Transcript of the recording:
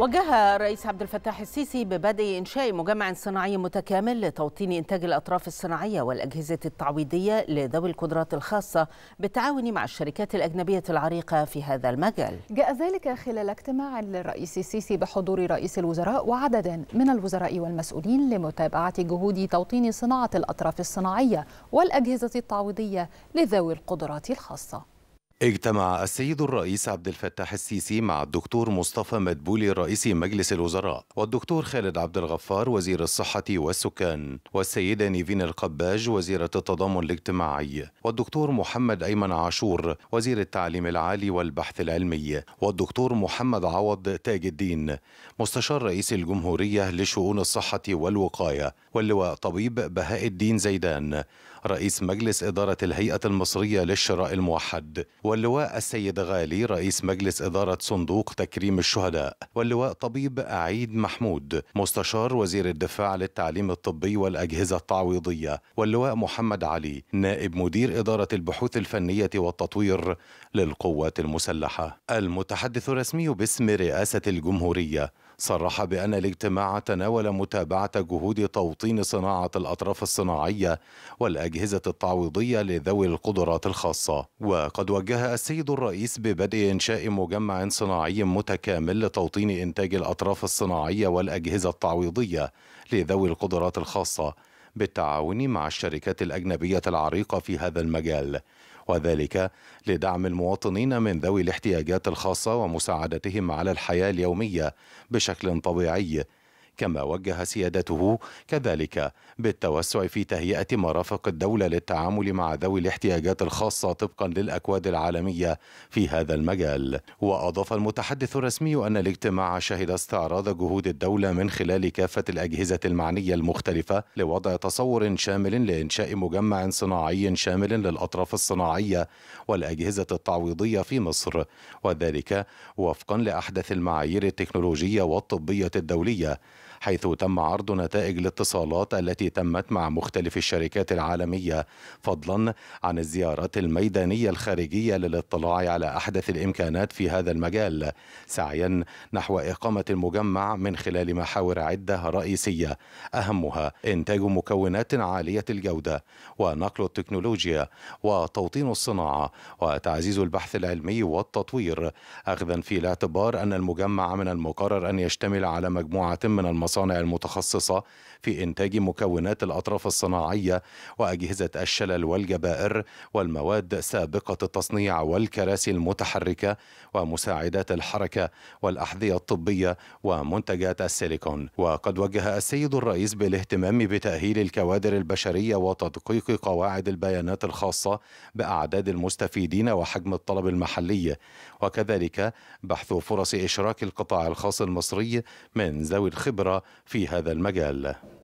وجه الرئيس عبد الفتاح السيسي ببدء إنشاء مجمع صناعي متكامل لتوطين إنتاج الأطراف الصناعية والأجهزة التعويضية لذوي القدرات الخاصة بالتعاون مع الشركات الأجنبية العريقة في هذا المجال جاء ذلك خلال اجتماع للرئيس السيسي بحضور رئيس الوزراء وعدد من الوزراء والمسؤولين لمتابعة جهود توطين صناعة الأطراف الصناعية والأجهزة التعويضية لذوي القدرات الخاصة اجتمع السيد الرئيس عبد الفتاح السيسي مع الدكتور مصطفى مدبولي رئيس مجلس الوزراء والدكتور خالد عبد الغفار وزير الصحة والسكان والسيدة نيفين القباج وزيرة التضامن الاجتماعي والدكتور محمد أيمن عاشور وزير التعليم العالي والبحث العلمي والدكتور محمد عوض تاج الدين مستشار رئيس الجمهورية لشؤون الصحة والوقاية واللواء طبيب بهاء الدين زيدان رئيس مجلس إدارة الهيئة المصرية للشراء الموحد واللواء السيد غالي رئيس مجلس إدارة صندوق تكريم الشهداء واللواء طبيب عيد محمود مستشار وزير الدفاع للتعليم الطبي والأجهزة التعويضية واللواء محمد علي نائب مدير إدارة البحوث الفنية والتطوير للقوات المسلحة المتحدث الرسمي باسم رئاسة الجمهورية صرح بأن الاجتماع تناول متابعة جهود توطين صناعة الأطراف الصناعية والأجهزة الأجهزة التعويضية لذوي القدرات الخاصة وقد وجه السيد الرئيس ببدء إنشاء مجمع صناعي متكامل لتوطين إنتاج الأطراف الصناعية والأجهزة التعويضية لذوي القدرات الخاصة بالتعاون مع الشركات الأجنبية العريقة في هذا المجال وذلك لدعم المواطنين من ذوي الاحتياجات الخاصة ومساعدتهم على الحياة اليومية بشكل طبيعي كما وجه سيادته كذلك بالتوسع في تهيئة مرافق الدولة للتعامل مع ذوي الاحتياجات الخاصة طبقا للأكواد العالمية في هذا المجال وأضاف المتحدث الرسمي أن الاجتماع شهد استعراض جهود الدولة من خلال كافة الأجهزة المعنية المختلفة لوضع تصور شامل لإنشاء مجمع صناعي شامل للأطراف الصناعية والأجهزة التعويضية في مصر وذلك وفقا لأحدث المعايير التكنولوجية والطبية الدولية حيث تم عرض نتائج الاتصالات التي تمت مع مختلف الشركات العالمية فضلا عن الزيارات الميدانية الخارجية للاطلاع على أحدث الإمكانات في هذا المجال سعيا نحو إقامة المجمع من خلال محاور عدة رئيسية أهمها إنتاج مكونات عالية الجودة ونقل التكنولوجيا وتوطين الصناعة وتعزيز البحث العلمي والتطوير أخذا في الاعتبار أن المجمع من المقرر أن يشتمل على مجموعة من المصادر المصانع المتخصصة في إنتاج مكونات الأطراف الصناعية وأجهزة الشلل والجبائر والمواد سابقة التصنيع والكراسي المتحركة ومساعدات الحركة والأحذية الطبية ومنتجات السيليكون وقد وجه السيد الرئيس بالاهتمام بتأهيل الكوادر البشرية وتدقيق قواعد البيانات الخاصة بأعداد المستفيدين وحجم الطلب المحلي وكذلك بحث فرص إشراك القطاع الخاص المصري من ذوي الخبرة في هذا المجال